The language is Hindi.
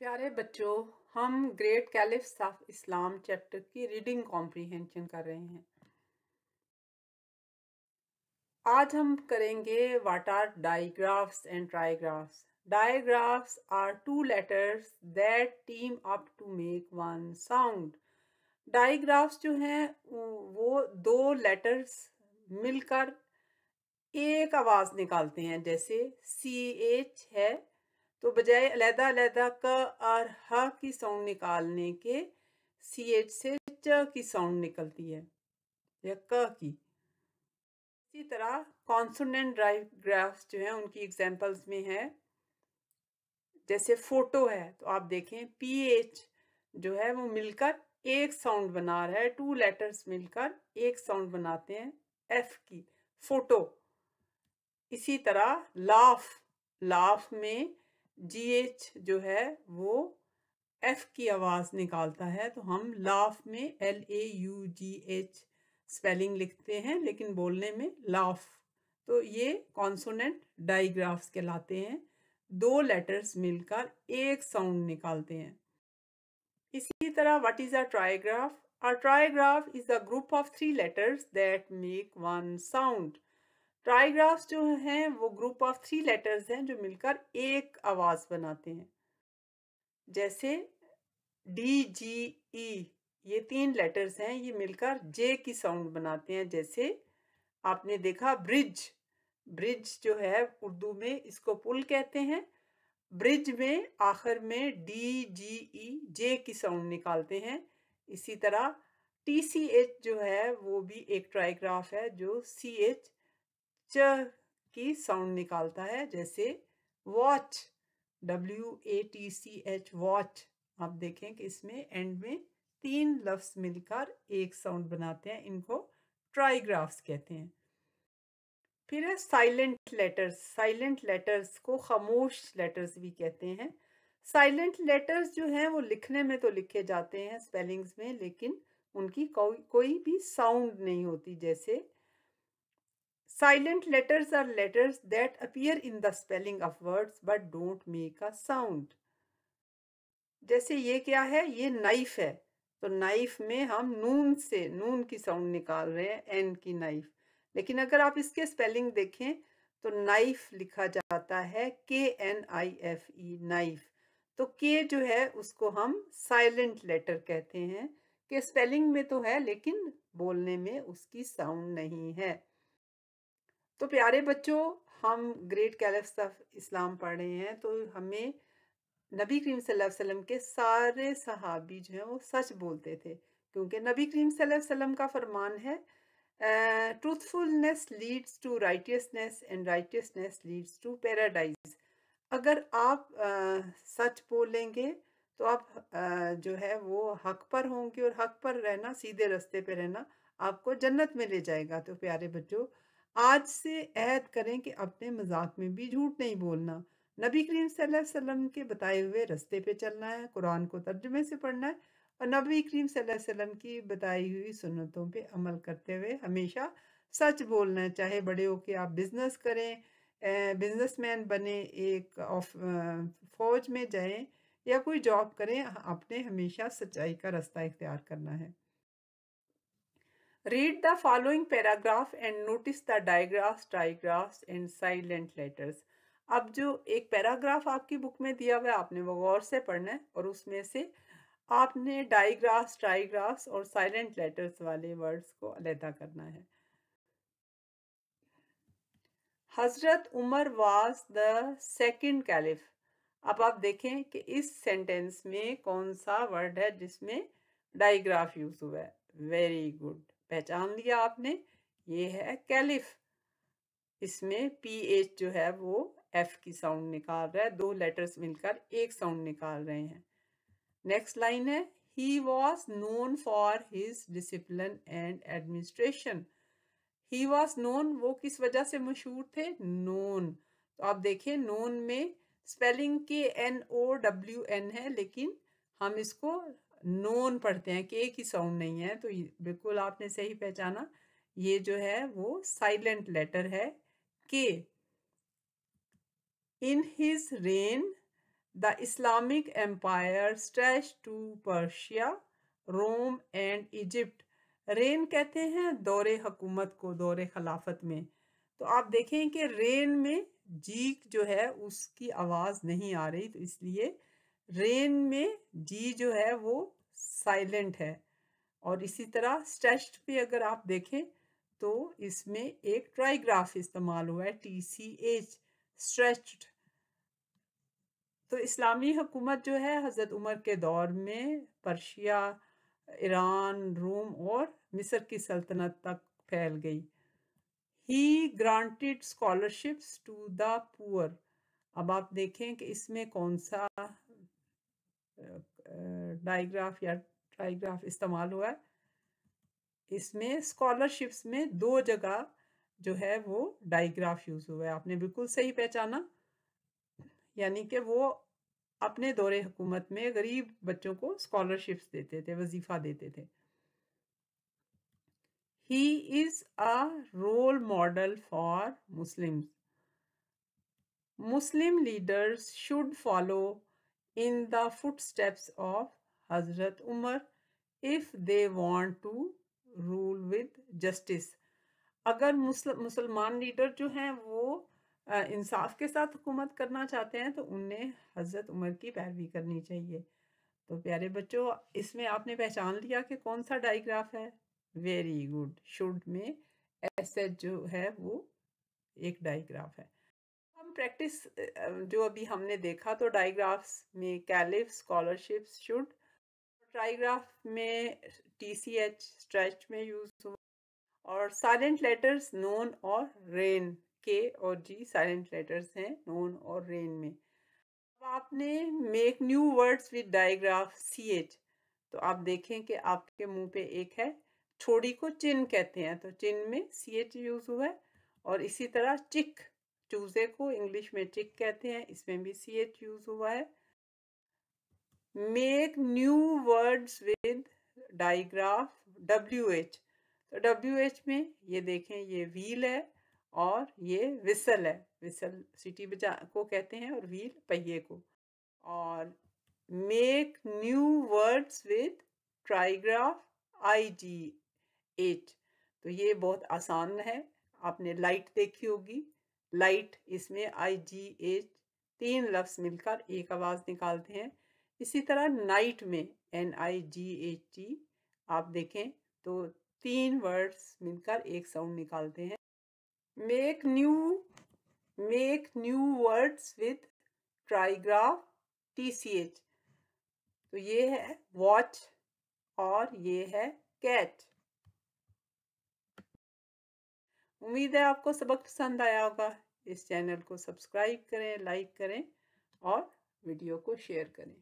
प्यारे बच्चों हम great caliphs of Islam chapter की रीडिंग कॉम्प्रिहेंशन कर रहे हैं आज हम करेंगे what are digraphs and trigraphs digraphs are two letters that team up to make one sound digraphs जो हैं वो दो लेटर्स मिलकर एक आवाज़ निकालते हैं जैसे सी एच है तो बजाय अलहदा अलहदा क और ह की साउंड निकालने के सी एच से च की साउंड निकलती है या क की इसी तरह कॉन्सोनेंट ड्राइव ग्राफ्स जो हैं उनकी एग्जांपल्स में है जैसे फोटो है तो आप देखें पी एच जो है वो मिलकर एक साउंड बना रहा है टू लेटर्स मिलकर एक साउंड बनाते हैं एफ की फोटो इसी तरह लाफ लाफ में जी एच जो है वो एफ की आवाज़ निकालता है तो हम लाफ में L A U G H spelling लिखते हैं लेकिन बोलने में लाफ तो ये कॉन्सोनेंट डाइग्राफ्स कहलाते हैं दो लेटर्स मिलकर एक साउंड निकालते हैं इसी तरह what is a trigraph a trigraph is a group of three letters that make one sound trigraphs जो हैं वो ग्रुप ऑफ थ्री लेटर्स हैं जो मिलकर एक आवाज़ बनाते हैं जैसे डी जी ई ये तीन लेटर्स हैं ये मिलकर जे की साउंड बनाते हैं जैसे आपने देखा ब्रिज ब्रिज जो है उर्दू में इसको पुल कहते हैं ब्रिज में आखिर में डी जी ई जे की साउंड निकालते हैं इसी तरह टी सी एच जो है वो भी एक ट्राइग्राफ है जो सी एच च की साउंड निकालता है जैसे watch W A T C H watch आप देखें कि इसमें एंड में तीन लफ्स मिलकर एक साउंड बनाते हैं इनको ट्राइग्राफ्स कहते हैं फिर है साइलेंट लेटर्स साइलेंट लेटर्स को खामोश लेटर्स भी कहते हैं साइलेंट लेटर्स जो हैं वो लिखने में तो लिखे जाते हैं स्पेलिंग्स में लेकिन उनकी कोई कोई भी साउंड नहीं होती जैसे Silent letters are letters that appear in the spelling of words but don't make a sound. जैसे ये क्या है ये नाइफ है तो नाइफ में हम नून से नून की साउंड निकाल रहे हैं एन की नाइफ लेकिन अगर आप इसके स्पेलिंग देखें तो नाइफ लिखा जाता है K N I F E knife तो के जो है उसको हम साइलेंट लेटर कहते हैं के स्पेलिंग में तो है लेकिन बोलने में उसकी साउंड नहीं है तो प्यारे बच्चों हम ग्रेट कैलफ्स ऑफ इस्लाम पढ़ रहे हैं तो हमें नबी करीम वसल्लम के सारे सहाबी जो हैं वो सच बोलते थे क्योंकि नबी करीम वसल्लम का फरमान है truthfulness leads to righteousness and righteousness leads to paradise अगर आप uh, सच बोलेंगे तो आप uh, जो है वो हक पर होंगे और हक पर रहना सीधे रास्ते पर रहना आपको जन्नत में ले जाएगा तो प्यारे बच्चों आज से ऐद करें कि अपने मजाक में भी झूठ नहीं बोलना नबी करीम वसल्लम के बताए हुए रस्ते पे चलना है कुरान को तर्जुमे से पढ़ना है और नबी करीम वसल्लम की बताई हुई सुन्नतों पे अमल करते हुए हमेशा सच बोलना है चाहे बड़े हो के आप बिजनेस करें बिजनेसमैन बने एक ऑफ फौज में जाएं या कोई जॉब करें आपने हमेशा सच्चाई का रास्ता इख्तियार करना है Read the following paragraph and notice the digraphs, trigraphs and silent letters. अब जो एक पैराग्राफ आपकी बुक में दिया हुआ है आपने वो गौर से पढ़ना है और उसमें से आपने डाइग्राफ्स ट्राइग्राफ्स और साइलेंट लेटर्स वाले वर्ड्स को अलहदा करना है हजरत Umar was the second caliph अब आप देखें कि इस सेंटेंस में कौन सा वर्ड है जिसमें डाइग्राफ यूज हुआ है वेरी गुड पहचान लिया आपने ये है कैलिफ इसमें पी एच जो है वो एफ की साउंड निकाल रहा है दो लेटर्स मिलकर एक साउंड निकाल रहे हैं नेक्स्ट लाइन है he was known for his discipline and administration he was known वो किस वजह से मशहूर थे नोन तो आप देखिए नोन में स्पेलिंग के एन ओ डब्ल्यू एन है लेकिन हम इसको नोन पढ़ते हैं के की साउंड नहीं है तो बिल्कुल आपने सही पहचाना ये जो है वो साइलेंट लेटर है K in his reign the Islamic empire stretch to Persia Rome and Egypt reign कहते हैं दौरे हकूमत को दौरे खिलाफत में तो आप देखें कि रेन में जीक जो है उसकी आवाज़ नहीं आ रही तो इसलिए रेन में जी जो है वो साइलेंट है और इसी तरह स्टेस्ट पे अगर आप देखें तो इसमें एक ट्राइग्राफ इस्तेमाल हुआ है टी सी एच स्ट्रेच्ड तो इस्लामी हुकूमत जो है हज़रत उमर के दौर में पर्शिया ईरान रोम और मिस्र की सल्तनत तक फैल गई he granted scholarships to the poor अब आप देखें कि इसमें कौन सा डाइग्राफ या ट्राइग्राफ इस्तेमाल हुआ है इसमें स्कॉलरशिप्स में दो जगह जो है वो डाइग्राफ यूज़ हुआ है आपने बिल्कुल सही पहचाना यानी कि वो अपने दौरे हुकूमत में गरीब बच्चों को स्कॉलरशिप्स देते थे वजीफ़ा देते थे he is a role model for Muslim Muslim leaders should follow in the footsteps of Hazrat Umar if they want to rule with justice. अगर मुसलमान लीडर जो हैं वो इंसाफ के साथ हुकूमत करना चाहते हैं तो उन्हें हज़रत उमर की पैरवी करनी चाहिए तो प्यारे बच्चों इसमें आपने पहचान लिया कि कौन सा डाइग्राफ है वेरी गुड शुड में ऐसे जो है वो एक डाइग्राफ है प्रैक्टिस जो अभी हमने देखा तो डाइग्राफ्स में कैलिफ स्कॉलरशिप्स शुड ट्राइग्राफ में टी सी एच स्ट्रेच में यूज हुआ और साइलेंट लेटर्स नोन और रेन के और जी साइलेंट लेटर्स हैं नोन और रेन में अब आपने make new words with digraph C H तो आप देखें कि आपके मुंह पे एक है छोड़ी को चिन्ह कहते हैं तो चिन्ह में सी एच यूज हुआ है और इसी तरह चिक ट्यूजडे को इंग्लिश में टिक कहते हैं इसमें भी सी एच यूज हुआ है make new words with digraph W H तो डब्ल्यू एच में ये देखें ये व्हील है और ये विसल है विसल सिटी बजा को कहते हैं और व्हील पहिए को और make new words with trigraph I G H तो ये बहुत आसान है आपने लाइट देखी होगी लाइट इसमें आई जी एच तीन लफ्स मिलकर एक आवाज़ निकालते हैं इसी तरह नाइट में N I G H T आप देखें तो तीन वर्ड्स मिलकर एक साउंड निकालते हैं make new make new words with trigraph T C H तो ये है वॉच और ये है कैच उम्मीद है आपको सबक पसंद आया होगा इस चैनल को सब्सक्राइब करें लाइक करें और वीडियो को शेयर करें